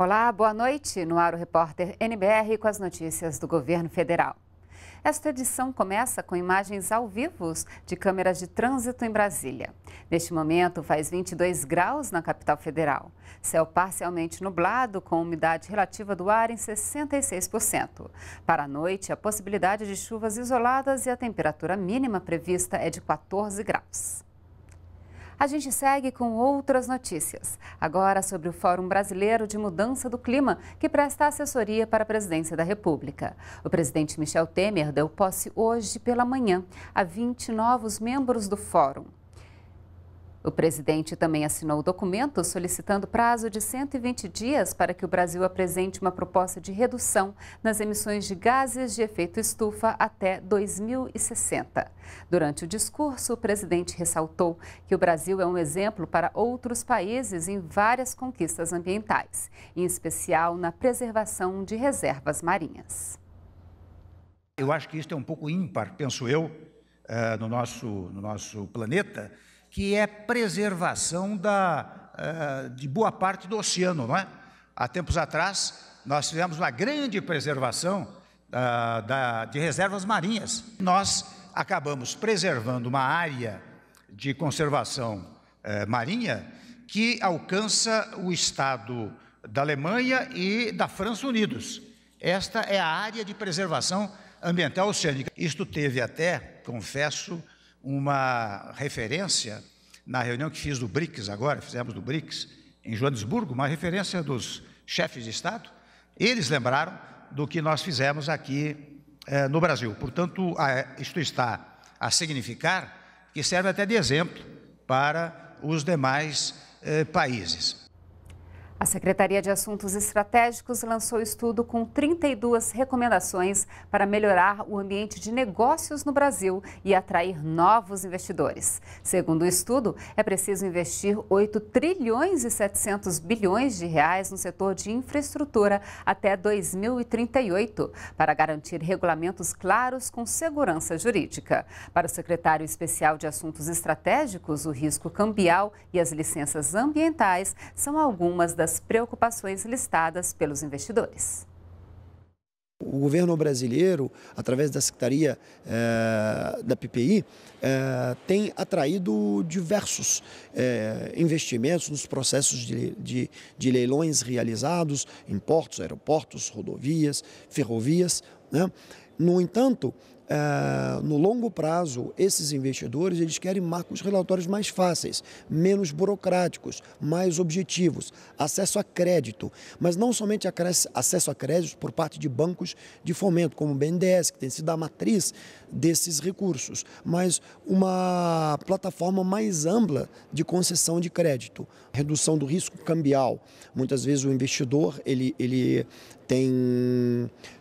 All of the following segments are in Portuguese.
Olá, boa noite. No ar o repórter NBR com as notícias do governo federal. Esta edição começa com imagens ao vivo de câmeras de trânsito em Brasília. Neste momento, faz 22 graus na capital federal. Céu parcialmente nublado, com umidade relativa do ar em 66%. Para a noite, a possibilidade de chuvas isoladas e a temperatura mínima prevista é de 14 graus. A gente segue com outras notícias. Agora sobre o Fórum Brasileiro de Mudança do Clima, que presta assessoria para a presidência da República. O presidente Michel Temer deu posse hoje pela manhã a 20 novos membros do fórum. O presidente também assinou o documento solicitando prazo de 120 dias para que o Brasil apresente uma proposta de redução nas emissões de gases de efeito estufa até 2060. Durante o discurso, o presidente ressaltou que o Brasil é um exemplo para outros países em várias conquistas ambientais, em especial na preservação de reservas marinhas. Eu acho que isso é um pouco ímpar, penso eu, eh, no nosso, no nosso planeta que é preservação da, eh, de boa parte do oceano, não é? Há tempos atrás, nós fizemos uma grande preservação ah, de reservas marinhas. Nós acabamos preservando uma área de conservação eh, marinha que alcança o estado da Alemanha e da França Unidos. Esta é a área de preservação ambiental oceânica. Isto teve até, confesso, uma referência na reunião que fiz do BRICS agora, fizemos do BRICS em Joanesburgo, uma referência dos chefes de Estado. Eles lembraram do que nós fizemos aqui eh, no Brasil. Portanto, a, isto está a significar que serve até de exemplo para os demais eh, países. A Secretaria de Assuntos Estratégicos lançou estudo com 32 recomendações para melhorar o ambiente de negócios no Brasil e atrair novos investidores. Segundo o estudo, é preciso investir 8 trilhões e 700 bilhões de reais no setor de infraestrutura até 2038, para garantir regulamentos claros com segurança jurídica. Para o secretário especial de Assuntos Estratégicos, o risco cambial e as licenças ambientais são algumas das das preocupações listadas pelos investidores. O governo brasileiro, através da Secretaria eh, da PPI, eh, tem atraído diversos eh, investimentos nos processos de, de, de, leilões realizados em portos, aeroportos, rodovias, ferrovias. Né? No entanto, ah, no longo prazo, esses investidores eles querem marcos relatórios mais fáceis, menos burocráticos, mais objetivos, acesso a crédito, mas não somente acesso a crédito por parte de bancos de fomento, como o BNDES, que tem sido a matriz desses recursos, mas uma plataforma mais ampla de concessão de crédito, redução do risco cambial. Muitas vezes o investidor ele, ele tem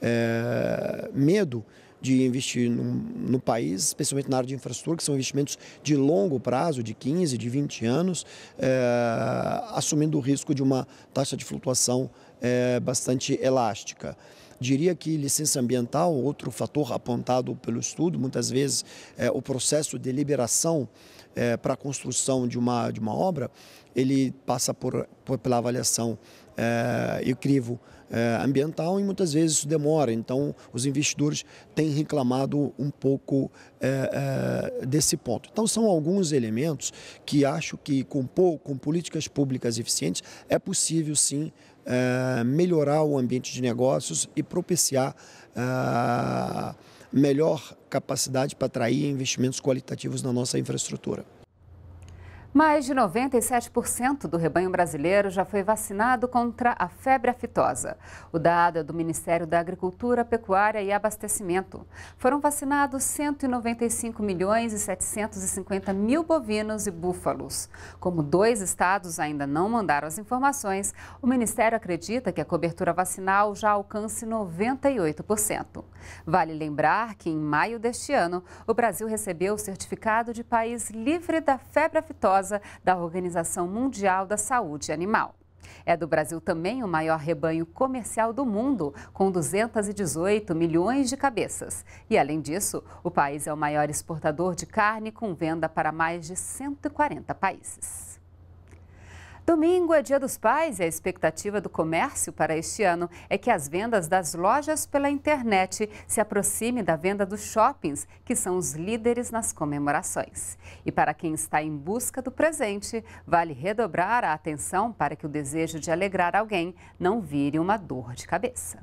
é, medo de investir no, no, país, especialmente na área de infraestrutura, que são investimentos de longo prazo, de 15, de 20 anos, é, assumindo o risco de uma taxa de flutuação é, bastante elástica. Diria que licença ambiental, outro fator apontado pelo estudo, muitas vezes é, o processo de liberação é, para a construção de uma, de uma obra, ele passa por, por pela avaliação é, e crivo é, ambiental e muitas vezes isso demora. Então, os investidores têm reclamado um pouco é, é desse ponto. Então, são alguns elementos que acho que com, com políticas públicas eficientes é possível sim é, melhorar o ambiente de negócios e propiciar é, melhor capacidade para atrair investimentos qualitativos na nossa infraestrutura. Mais de 97% do rebanho brasileiro já foi vacinado contra a febre aftosa. O dado é do Ministério da Agricultura, Pecuária e Abastecimento. Foram vacinados 195 milhões e 750 mil bovinos e búfalos. Como dois estados ainda não mandaram as informações, o Ministério acredita que a cobertura vacinal já alcance 98%. Vale lembrar que em maio deste ano, o Brasil recebeu o certificado de país livre da febre aftosa Rosa, da Organização Mundial da Saúde Animal. É do Brasil também o maior rebanho comercial do mundo, com 218 milhões de cabeças. E, além disso, o país é o maior exportador de carne, com venda para mais de 140 países. Domingo é Dia dos Pais e a expectativa do comércio para este ano é que as vendas das lojas pela internet se aproxime da venda dos shoppings, que são os líderes nas comemorações. E para quem está em busca do presente, vale redobrar a atenção para que o desejo de alegrar alguém não vire uma dor de cabeça.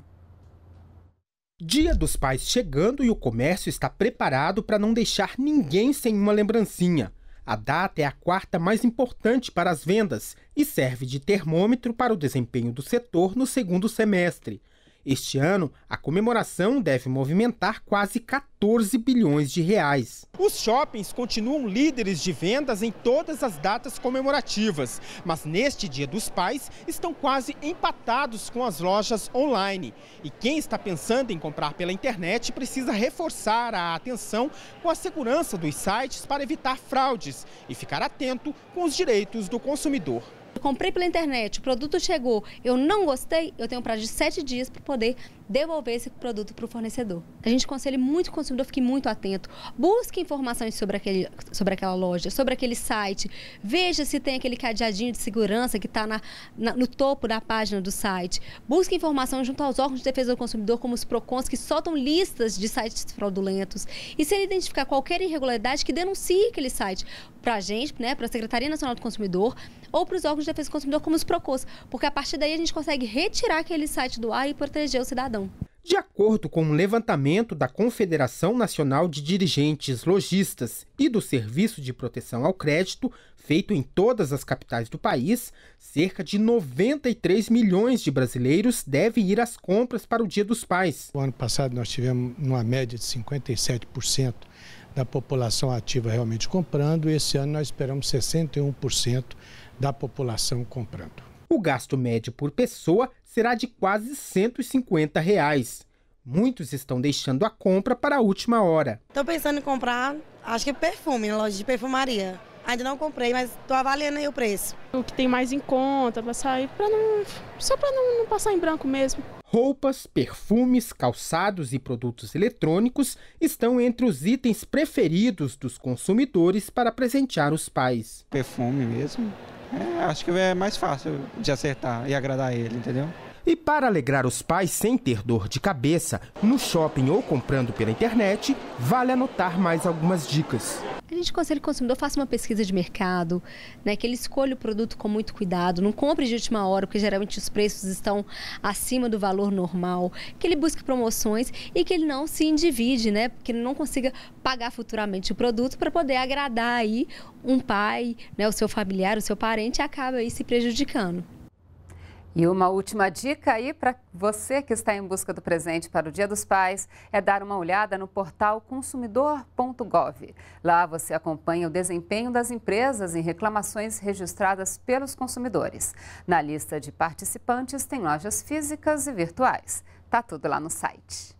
Dia dos Pais chegando e o comércio está preparado para não deixar ninguém sem uma lembrancinha. A data é a quarta mais importante para as vendas e serve de termômetro para o desempenho do setor no segundo semestre. Este ano, a comemoração deve movimentar quase 14 bilhões de reais. Os shoppings continuam líderes de vendas em todas as datas comemorativas, mas neste Dia dos Pais estão quase empatados com as lojas online. E quem está pensando em comprar pela internet precisa reforçar a atenção com a segurança dos sites para evitar fraudes e ficar atento com os direitos do consumidor. Eu comprei pela internet, o produto chegou, eu não gostei, eu tenho um prazo de sete dias para poder devolver esse produto para o fornecedor. A gente aconselha muito o consumidor, fique muito atento. Busque informações sobre, aquele, sobre aquela loja, sobre aquele site. Veja se tem aquele cadeadinho de segurança que está no topo da página do site. Busque informação junto aos órgãos de defesa do consumidor, como os PROCONs, que soltam listas de sites fraudulentos. E se ele identificar qualquer irregularidade, que denuncie aquele site para a gente, né, para a Secretaria Nacional do Consumidor ou para os órgãos de Defesa do Consumidor, como os PROCONs, porque a partir daí a gente consegue retirar aquele site do ar e proteger o cidadão. De acordo com um levantamento da Confederação Nacional de Dirigentes Logistas e do Serviço de Proteção ao Crédito, feito em todas as capitais do país, cerca de 93 milhões de brasileiros devem ir às compras para o Dia dos Pais. O ano passado nós tivemos uma média de 57% da população ativa realmente comprando, e esse ano nós esperamos 61% da população comprando. O gasto médio por pessoa será de quase 150 reais. Muitos estão deixando a compra para a última hora. Estou pensando em comprar, acho que perfume, na loja de perfumaria. Ainda não comprei, mas estou avaliando aí o preço. O que tem mais em conta para sair, não, só para não, não passar em branco mesmo. Roupas, perfumes, calçados e produtos eletrônicos estão entre os itens preferidos dos consumidores para presentear os pais. Perfume mesmo, é, acho que é mais fácil de acertar e agradar ele, entendeu? E para alegrar os pais sem ter dor de cabeça, no shopping ou comprando pela internet, vale anotar mais algumas dicas. A gente conselha o consumidor, faça uma pesquisa de mercado, né, que ele escolha o produto com muito cuidado, não compre de última hora, porque geralmente os preços estão acima do valor normal, que ele busque promoções e que ele não se individe, né, que ele não consiga pagar futuramente o produto para poder agradar aí um pai, né, o seu familiar, o seu parente, acaba aí se prejudicando. E uma última dica aí para você que está em busca do presente para o Dia dos Pais é dar uma olhada no portal consumidor.gov. Lá você acompanha o desempenho das empresas em reclamações registradas pelos consumidores. Na lista de participantes tem lojas físicas e virtuais. Tá tudo lá no site.